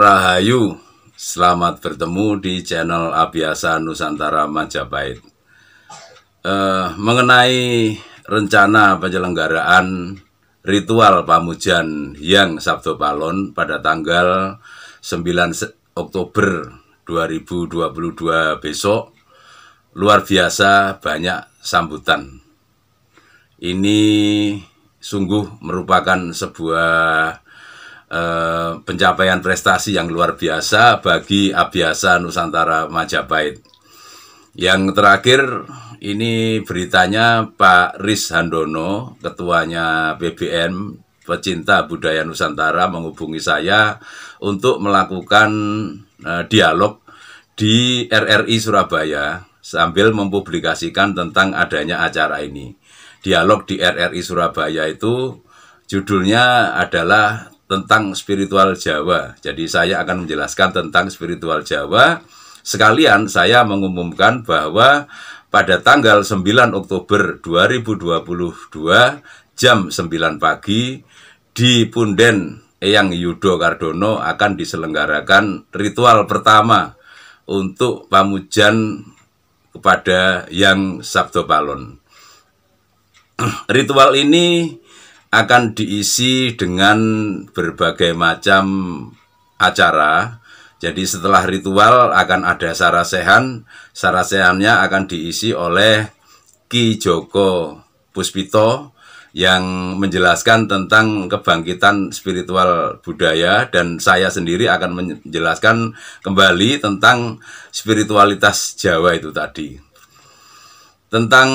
Rahayu, selamat bertemu di channel Abiasa Nusantara Majapahit. Eh, mengenai rencana penyelenggaraan ritual pamujan yang Sabtu Palon pada tanggal 9 Oktober 2022 besok, luar biasa banyak sambutan. Ini sungguh merupakan sebuah Eh, pencapaian prestasi yang luar biasa bagi Abiasa Nusantara Majapahit. Yang terakhir ini beritanya Pak Riz Handono, ketuanya BBM pecinta budaya Nusantara menghubungi saya untuk melakukan eh, dialog di RRI Surabaya sambil mempublikasikan tentang adanya acara ini. Dialog di RRI Surabaya itu judulnya adalah tentang spiritual Jawa. Jadi saya akan menjelaskan tentang spiritual Jawa. Sekalian saya mengumumkan bahwa pada tanggal 9 Oktober 2022 jam 9 pagi di Punden Eyang Yudo Kardono akan diselenggarakan ritual pertama untuk pamujan kepada Yang Sabdo Palon. Ritual ini akan diisi dengan berbagai macam acara. Jadi setelah ritual akan ada sarasehan, sarasehannya akan diisi oleh Ki Joko Puspito yang menjelaskan tentang kebangkitan spiritual budaya dan saya sendiri akan menjelaskan kembali tentang spiritualitas Jawa itu tadi. Tentang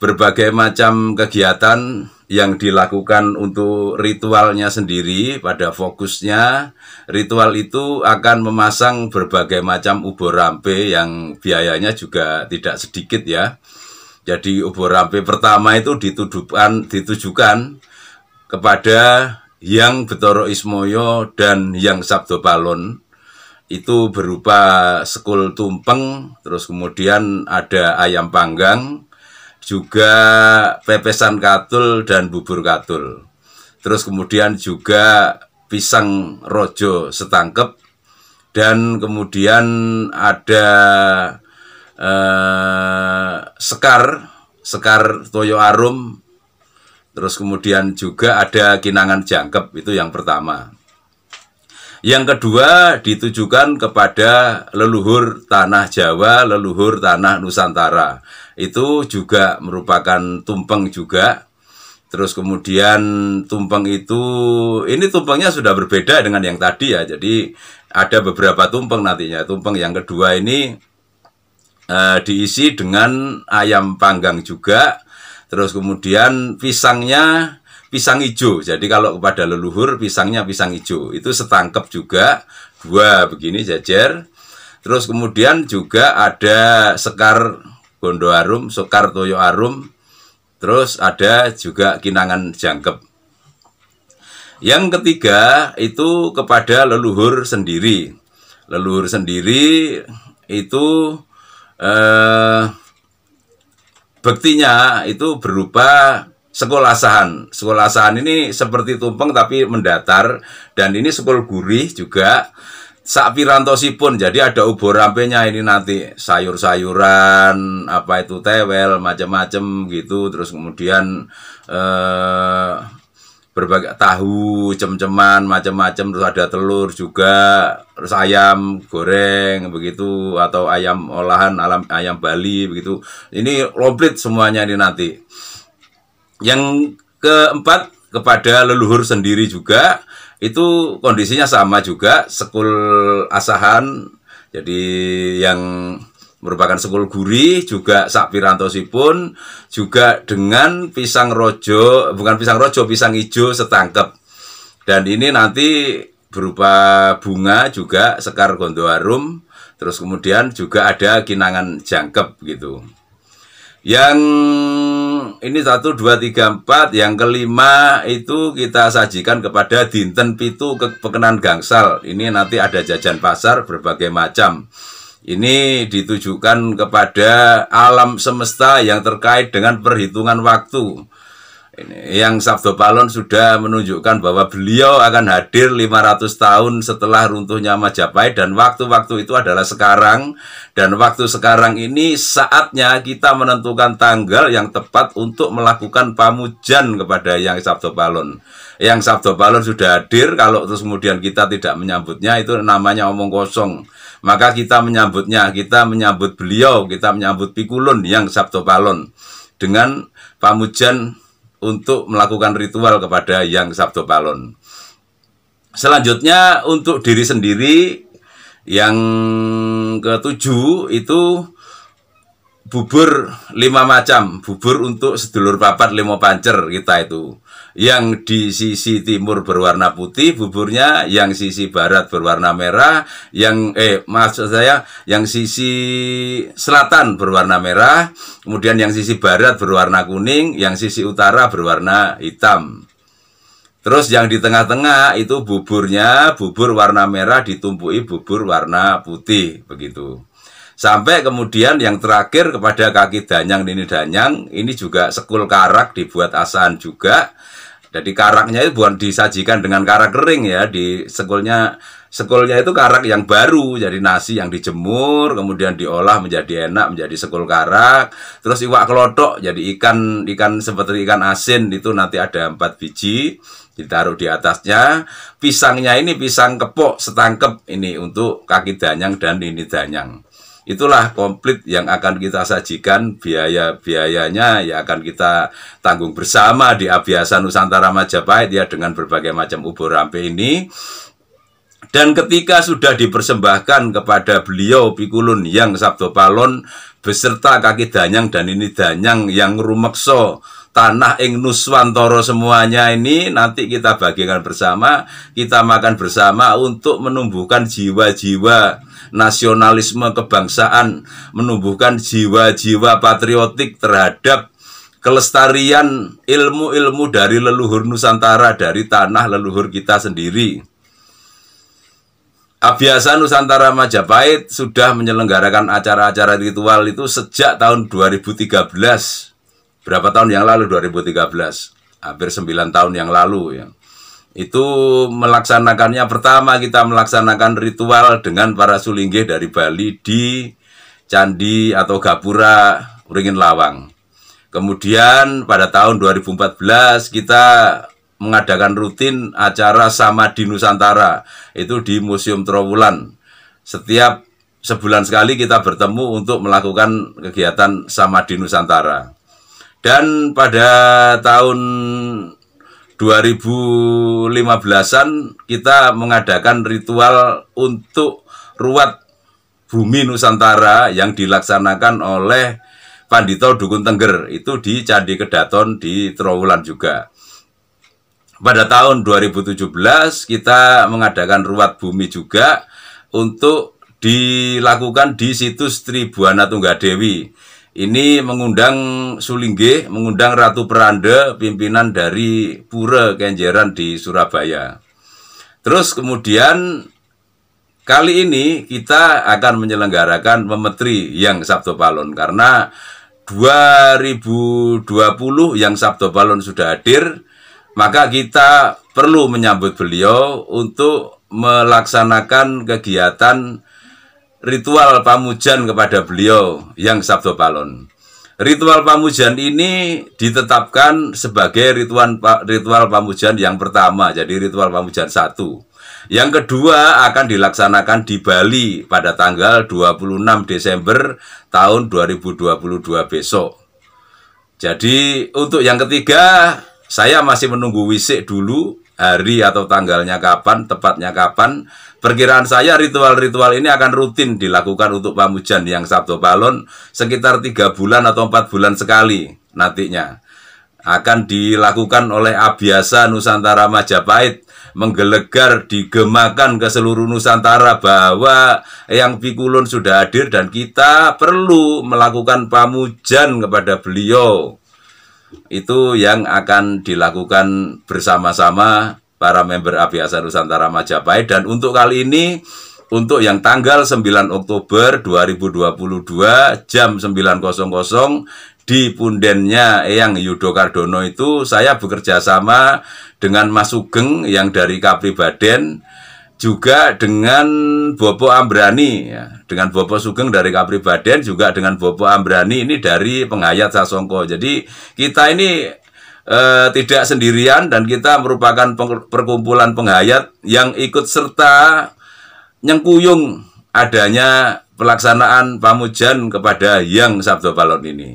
berbagai macam kegiatan yang dilakukan untuk ritualnya sendiri pada fokusnya ritual itu akan memasang berbagai macam ubur rampe yang biayanya juga tidak sedikit ya. Jadi ubur rampe pertama itu ditudukan ditujukan kepada yang Betoro Ismoyo dan yang Sabdo Palon itu berupa sekul tumpeng terus kemudian ada ayam panggang juga pepesan katul dan bubur katul. Terus kemudian juga pisang rojo setangkep dan kemudian ada eh, sekar sekar toyo arum terus kemudian juga ada kinangan jangkep itu yang pertama yang kedua ditujukan kepada leluhur tanah Jawa leluhur tanah Nusantara itu juga merupakan tumpeng juga. Terus kemudian tumpeng itu ini tumpengnya sudah berbeda dengan yang tadi ya. Jadi ada beberapa tumpeng nantinya. Tumpeng yang kedua ini e, diisi dengan ayam panggang juga. Terus kemudian pisangnya pisang hijau. Jadi kalau kepada leluhur pisangnya pisang hijau. Itu setangkep juga dua begini jajar. Terus kemudian juga ada sekar Gondo Arum, Soekartoyo Arum, terus ada juga Kinangan Jangkep. Yang ketiga itu kepada leluhur sendiri. Leluhur sendiri itu eh, bektinya itu berupa sekolah sahan. Sekolah sahan ini seperti tumpeng tapi mendatar dan ini sekol gurih juga Sak pirantosipun, jadi ada ubur rampenya ini nanti sayur-sayuran, apa itu tewel, macam-macam gitu, terus kemudian eh, berbagai tahu, cem-ceman, macam-macam, terus ada telur juga, terus ayam goreng begitu, atau ayam olahan, alam ayam Bali begitu. Ini komplit semuanya ini nanti. Yang keempat kepada leluhur sendiri juga itu kondisinya sama juga, sekul asahan, jadi yang merupakan sekul guri juga sak sipun juga dengan pisang rojo bukan pisang rojo pisang ijo setangkep dan ini nanti berupa bunga juga sekar gondowarum terus kemudian juga ada kinangan jangkep gitu yang ini satu dua tiga empat yang kelima itu kita sajikan kepada dinten pitu kepekenan gangsal ini nanti ada jajan pasar berbagai macam ini ditujukan kepada alam semesta yang terkait dengan perhitungan waktu ini, yang Sabdo Palon sudah menunjukkan bahwa beliau akan hadir 500 tahun setelah runtuhnya Majapahit dan waktu-waktu itu adalah sekarang dan waktu sekarang ini saatnya kita menentukan tanggal yang tepat untuk melakukan pamujan kepada Yang Sabdo Palon. Yang Sabdo Palon sudah hadir kalau terus kemudian kita tidak menyambutnya itu namanya omong kosong. Maka kita menyambutnya, kita menyambut beliau, kita menyambut Pikulun Yang Sabdo Palon dengan pamujan untuk melakukan ritual kepada yang Sabdo Palon. Selanjutnya untuk diri sendiri yang ketujuh itu bubur lima macam, bubur untuk sedulur papat lima pancer kita itu yang di sisi timur berwarna putih buburnya, yang sisi barat berwarna merah, yang eh maksud saya yang sisi selatan berwarna merah, kemudian yang sisi barat berwarna kuning, yang sisi utara berwarna hitam. Terus yang di tengah-tengah itu buburnya bubur warna merah ditumpui bubur warna putih begitu. Sampai kemudian yang terakhir kepada kaki danyang ini danyang ini juga sekul karak dibuat asahan juga jadi karaknya itu bukan disajikan dengan karak kering ya di sekolnya sekolnya itu karak yang baru jadi nasi yang dijemur kemudian diolah menjadi enak menjadi sekol karak terus iwak kelodok jadi ikan ikan seperti ikan asin itu nanti ada empat biji ditaruh di atasnya pisangnya ini pisang kepok setangkep ini untuk kaki danyang dan ini danyang Itulah komplit yang akan kita sajikan, biaya-biayanya ya akan kita tanggung bersama di Abiasa Nusantara Majapahit ya dengan berbagai macam ubur rampe ini. Dan ketika sudah dipersembahkan kepada beliau Pikulun yang Sabdo Palon beserta kaki danyang dan ini danyang yang rumekso tanah ing Nuswantoro semuanya ini nanti kita bagikan bersama, kita makan bersama untuk menumbuhkan jiwa-jiwa nasionalisme kebangsaan, menumbuhkan jiwa-jiwa patriotik terhadap kelestarian ilmu-ilmu dari leluhur Nusantara, dari tanah leluhur kita sendiri. Abiasa Nusantara Majapahit sudah menyelenggarakan acara-acara ritual itu sejak tahun 2013. Berapa tahun yang lalu 2013? Hampir 9 tahun yang lalu ya itu melaksanakannya pertama kita melaksanakan ritual dengan para sulinggih dari Bali di Candi atau Gapura Uringin Lawang. Kemudian pada tahun 2014 kita mengadakan rutin acara Sama di Nusantara itu di Museum Trowulan. Setiap sebulan sekali kita bertemu untuk melakukan kegiatan Sama di Nusantara. Dan pada tahun 2015-an kita mengadakan ritual untuk ruat bumi Nusantara yang dilaksanakan oleh Pandito Dukun Tengger itu di Candi Kedaton di Trowulan juga. Pada tahun 2017 kita mengadakan ruat bumi juga untuk dilakukan di situs Tribuana Tunggadewi ini mengundang Sulingge, mengundang Ratu Peranda, pimpinan dari Pura Kenjeran di Surabaya. Terus kemudian kali ini kita akan menyelenggarakan Memetri yang Sabto Palon karena 2020 yang Sabto Palon sudah hadir, maka kita perlu menyambut beliau untuk melaksanakan kegiatan ritual pamujan kepada beliau yang Sabdo Palon. Ritual pamujan ini ditetapkan sebagai ritual ritual pamujan yang pertama, jadi ritual pamujan satu. Yang kedua akan dilaksanakan di Bali pada tanggal 26 Desember tahun 2022 besok. Jadi untuk yang ketiga saya masih menunggu wisik dulu hari atau tanggalnya kapan, tepatnya kapan. Perkiraan saya ritual-ritual ini akan rutin dilakukan untuk pamujan yang Sabtu Palon sekitar tiga bulan atau empat bulan sekali nantinya. Akan dilakukan oleh Abiasa Nusantara Majapahit menggelegar digemakan ke seluruh Nusantara bahwa yang Pikulun sudah hadir dan kita perlu melakukan pamujan kepada beliau itu yang akan dilakukan bersama-sama para member Abiasa Nusantara Majapahit dan untuk kali ini untuk yang tanggal 9 Oktober 2022 jam 9.00 di pundennya Eyang Yudo Kardono itu saya bekerja sama dengan Mas Sugeng yang dari Kapribaden juga dengan Bobo Ambrani dengan Bopo Sugeng dari Kapribaden juga dengan Bopo Ambrani ini dari Penghayat Sasongko. Jadi kita ini e, tidak sendirian dan kita merupakan perkumpulan penghayat yang ikut serta nyengkuyung adanya pelaksanaan pamujan kepada yang Sabdo Palon ini.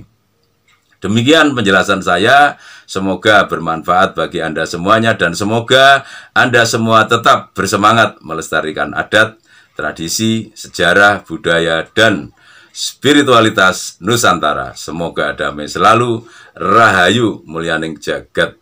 Demikian penjelasan saya, semoga bermanfaat bagi Anda semuanya dan semoga Anda semua tetap bersemangat melestarikan adat tradisi, sejarah, budaya, dan spiritualitas Nusantara. Semoga damai selalu, rahayu mulyaning jagat